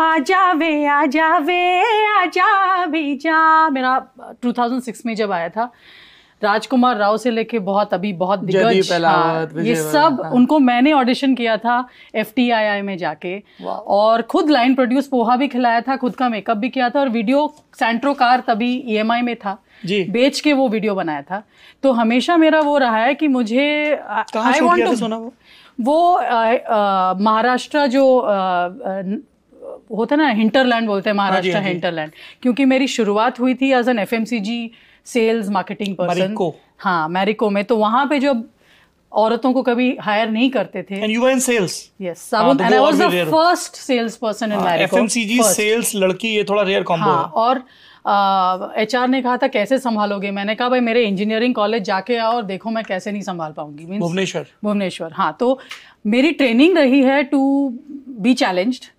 आ जावे आ जावे आ जावे जा मेरा 2006 में जब आया था राजकुमार राव से लेके बहुत अभी बहुत दिग्गज हाँ, ये सब हाँ। उनको मैंने ऑडिशन किया था एफ में जाके और खुद लाइन प्रोड्यूस पोहा भी खिलाया था खुद का मेकअप भी किया था और वीडियो सेंट्रो कार तभी ई e में था जी बेच के वो वीडियो बनाया था तो हमेशा मेरा वो रहा है कि मुझे आई टू वो uh, महाराष्ट्र जो uh, uh, होता है ना हिंटरलैंड बोलते हैं हाँ महाराष्ट्र हिंटरलैंड हाँ क्योंकि मेरी शुरुआत हुई थी as an F sales marketing person हाँ मैरिको में तो वहाँ पे जब औरतों को कभी हायर नहीं करते थे and you in sales yes I was the first sales person in Marico FMCG sales लड़की ये थोड़ा रेयर कॉम्बो हाँ, और एच uh, ने कहा था कैसे संभालोगे मैंने कहा भाई मेरे इंजीनियरिंग कॉलेज जाके आओ और देखो मैं कैसे नहीं संभाल पाऊंगी भुवनेश्वर भुवनेश्वर हाँ तो मेरी ट्रेनिंग रही है टू बी चैलेंज्ड